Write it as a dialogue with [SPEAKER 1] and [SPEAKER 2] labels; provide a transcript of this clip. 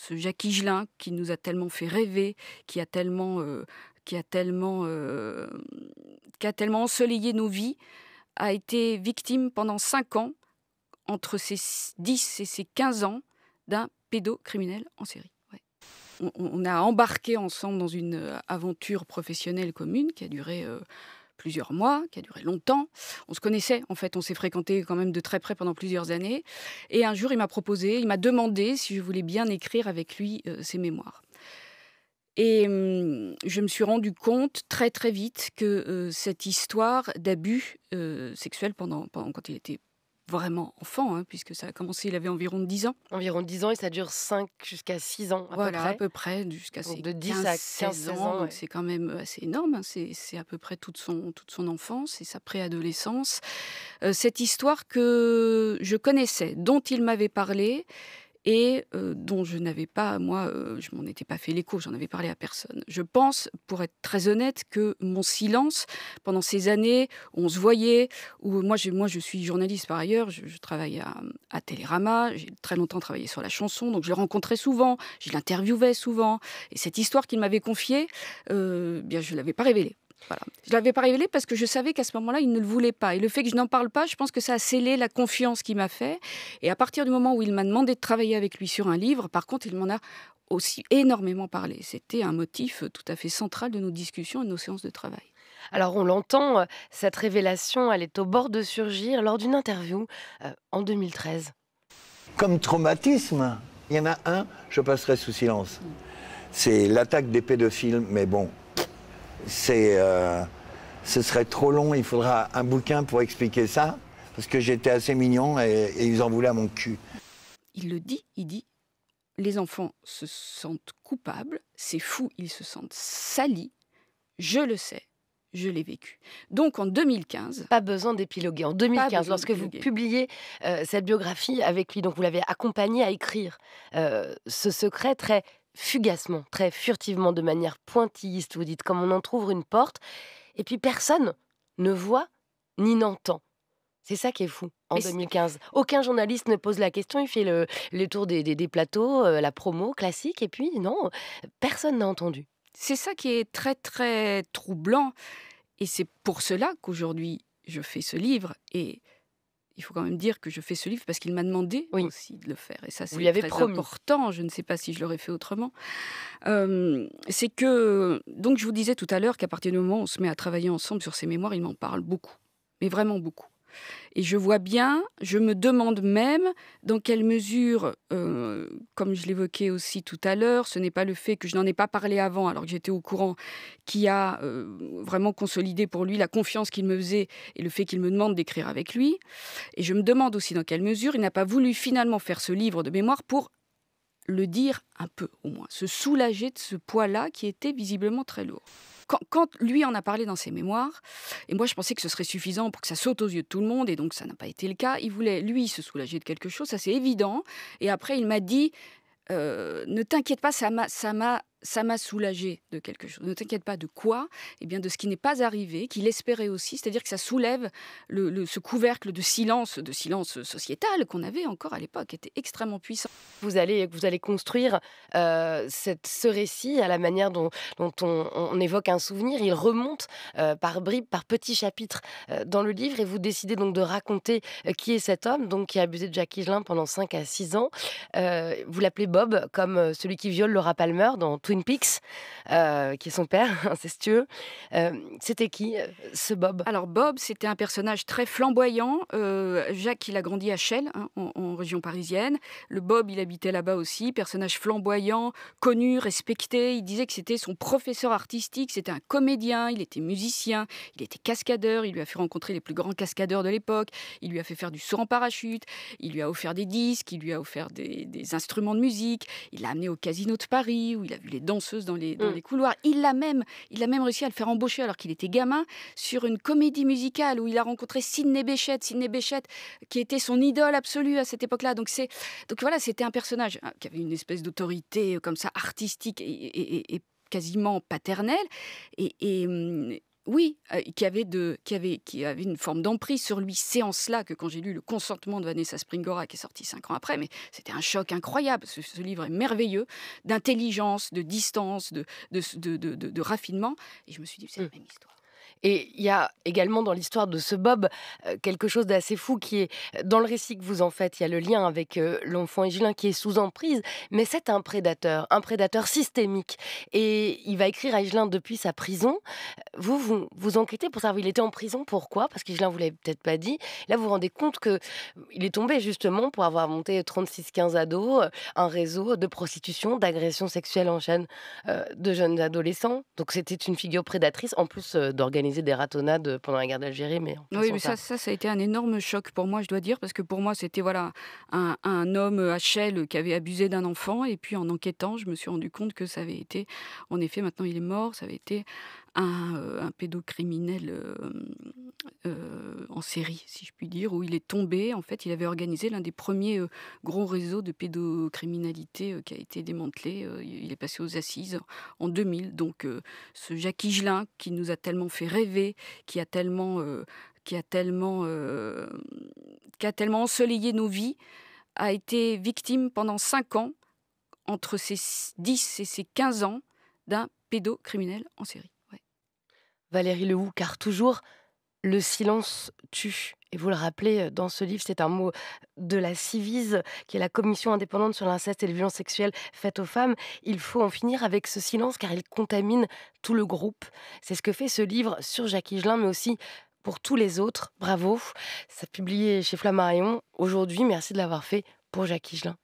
[SPEAKER 1] ce Jacques Higelin qui nous a tellement fait rêver, qui a tellement, euh, qui a tellement, euh, qui a tellement ensoleillé nos vies, a été victime pendant 5 ans, entre ses 10 et ses 15 ans, d'un pédocriminel en série. On, a embarqué ensemble dans une euh, aventure professionnelle commune qui a duré plusieurs mois, qui a duré longtemps. On se connaissait, en fait, on s'est fréquenté quand même de très près pendant plusieurs années. Et un jour, il m'a proposé, il m'a demandé si je voulais bien écrire avec lui euh, ses mémoires. Et hum, je me suis rendu compte très très vite que euh, cette histoire d'abus euh, sexuels pendant, quand il était vraiment enfant, hein, puisque ça a commencé, il avait environ 10 ans. Environ 10 ans et ça dure 5 jusqu'à 6 ans à voilà, peu près. à peu près, jusqu'à ses de 10 15, à 16 ans. C'est quand même euh, assez énorme, hein. c'est à peu près toute son, toute son enfance et sa préadolescence. Euh, cette histoire que je connaissais, dont il m'avait parlé et euh, dont je n'avais pas, moi, euh, je m'en étais pas fait l'écho, j'en avais parlé à personne. Je pense, pour être très honnête, que mon silence, pendant ces années on se voyait, Ou moi je, moi, je suis journaliste par ailleurs, je, travaille à, Télérama, j'ai très longtemps travaillé sur la chanson, donc je le rencontrais souvent, je l'interviewais souvent, et cette histoire qu'il m'avait confiée, euh, bien, je ne l'avais pas révélée. Je ne l'avais pas révélé parce que je savais qu'à ce moment-là, il ne le voulait pas. Et le fait que je n'en parle pas, je pense que ça a scellé la confiance qu'il m'a fait. Et à partir du moment où il m'a demandé de travailler avec lui sur un livre, par contre, il m'en a aussi énormément parlé. C'était un motif euh, tout à fait central de nos discussions et de nos séances de travail. Alors on l'entend, euh, cette révélation, elle est au bord de surgir lors d'une interview
[SPEAKER 2] euh, en 2013.
[SPEAKER 1] Comme traumatisme, il y en a un, je passerai sous silence. C'est l'attaque des pédophiles, mais bon, c'est, euh, ce serait trop long, il faudra un bouquin pour expliquer ça, parce que j'étais assez mignon et, ils en voulaient à mon cul. Il le dit, il dit, les enfants se sentent coupables, c'est fou, ils se sentent salis, je le sais, je l'ai vécu. Donc en 2015. Pas besoin d'épiloguer. En 2015, lorsque vous
[SPEAKER 2] publiez euh, cette biographie avec lui, donc vous l'avez accompagné à écrire euh, ce secret très fugacement, très furtivement, de manière pointilliste, vous dites, comme on entr'ouvre une porte, et puis personne ne voit ni n'entend. C'est ça qui est fou en 2015. Aucun journaliste ne pose la question, il fait le, tour des, plateaux, euh, la promo
[SPEAKER 1] classique, et puis non, personne n'a entendu. C'est ça qui est très très troublant, et c'est pour cela qu'aujourd'hui je fais ce livre, et il faut quand même dire que je fais ce livre parce qu'il m'a demandé aussi de le faire. Et ça, c'est très important. Je ne sais pas si je l'aurais fait autrement. Euh, c'est que, donc, je vous disais tout à l'heure qu'à partir du moment où on se met à travailler ensemble sur ses mémoires, il m'en parle beaucoup, mais vraiment beaucoup. Et je vois bien, je me demande même dans quelle mesure, euh, comme je l'évoquais aussi tout à l'heure, ce n'est pas le fait que je n'en ai pas parlé avant, alors que j'étais au courant, qui a euh, vraiment consolidé pour lui la confiance qu'il me faisait et le fait qu'il me demande d'écrire avec lui. Et je me demande aussi dans quelle mesure il n'a pas voulu finalement faire ce livre de mémoire pour le dire un peu au moins, se soulager de ce poids-là qui était visiblement très lourd. Quand, lui en a parlé dans ses mémoires, et moi je pensais que ce serait suffisant pour que ça saute aux yeux de tout le monde, et donc ça n'a pas été le cas, il voulait lui se soulager de quelque chose, ça c'est évident, et après il m'a dit, euh, ne t'inquiète pas, ça m'a ça m'a soulagé de quelque chose. Ne t'inquiète pas de quoi Eh bien, de ce qui n'est pas arrivé, qu'il espérait aussi, c'est-à-dire que ça soulève le, ce couvercle de silence, de silence sociétal qu'on avait encore à l'époque, qui était extrêmement puissant. Vous allez, vous allez construire
[SPEAKER 2] euh, cette, ce récit à la manière dont, dont on, évoque un souvenir. Il remonte euh, par bribes, par petits chapitres euh, dans le livre, et vous décidez donc de raconter qui est cet homme, donc qui a abusé de Jackie pendant 5 à 6 ans. vous l'appelez Bob, comme celui qui viole Laura Palmer dans tout Twin euh, qui est son père, incestueux. Euh,
[SPEAKER 1] c'était qui, euh, ce Bob Alors, Bob, c'était un personnage très flamboyant. Jacques, il a grandi à Chelles, hein, en, région parisienne. Le Bob, il habitait là-bas aussi. Personnage flamboyant, connu, respecté. Il disait que c'était son professeur artistique, c'était un comédien, il était musicien, il était cascadeur. Il lui a fait rencontrer les plus grands cascadeurs de l'époque. Il lui a fait faire du saut en parachute. Il lui a offert des disques, il lui a offert des, des instruments de musique. Il l'a amené au casino de Paris, où il a vu les danseuse dans mm. les, couloirs. Il a, même, il a même réussi à le faire embaucher alors qu'il était gamin sur une comédie musicale où il a rencontré Sidney Bechet Sidney Bechet qui était son idole absolue à cette époque-là. Donc, donc voilà, c'était un personnage hein, qui avait une espèce d'autorité euh, comme ça artistique et, quasiment paternelle. et, hum, oui, euh, qui, avait une forme d'emprise sur lui. C'est en cela que quand j'ai lu Le consentement de Vanessa Springora, qui est sorti cinq ans après, mais c'était un choc incroyable. Ce, livre est merveilleux, d'intelligence, de distance, de, raffinement. Et je me suis dit, c'est la mmh. même histoire. Et il y
[SPEAKER 2] a également dans l'histoire de ce Bob euh, quelque chose d'assez fou qui est euh, dans le récit que vous en faites. Il y a le lien avec euh, l'enfant Higelin qui est sous emprise, mais c'est un prédateur, un prédateur systémique. Et il va écrire à Higelin depuis sa prison. Vous, vous, enquêtez pour savoir il était en prison. Pourquoi Parce qu'Hégélien vous l'avait peut-être pas dit. Là, vous vous rendez compte que il est tombé justement pour avoir monté 36-15 ados, un réseau de prostitution, d'agression sexuelle en chaîne de jeunes adolescents. Donc c'était une figure prédatrice en plus d'organisation des ratonnades euh, pendant la guerre d'Algérie. Mais oui, mais ça, ça,
[SPEAKER 1] a été un énorme choc pour moi, je dois dire, parce que pour moi, c'était voilà un, homme à qui avait abusé d'un enfant. Et puis en enquêtant, je me suis rendu compte que ça avait été, en effet, maintenant il est mort, ça avait été euh, un, pédocriminel euh, euh, en série, si je puis dire, où il est tombé. En fait, il avait organisé l'un des premiers gros réseaux de pédocriminalité qui a été démantelé. il est passé aux assises en 2000. Donc, ce Jacques Higelin qui nous a tellement fait rêver, qui a tellement qui a tellement, qui a tellement ensoleillé nos vies, a été victime pendant 5 ans, entre ses 10 et ses 15 ans, d'un pédocriminel en série.
[SPEAKER 2] Valérie Lehoux, car toujours le silence tue. Et vous le rappelez euh, dans ce livre, c'est un mot euh, de la Civise, qui est la commission indépendante sur l'inceste et les violences sexuelles faites aux femmes. Il faut en finir avec ce silence car il contamine tout le groupe. C'est ce que fait ce livre sur Jacques Higelin, mais aussi pour tous les autres. Bravo. Ça a publié chez Flammarion aujourd'hui. Merci de l'avoir fait pour Jacques Higelin.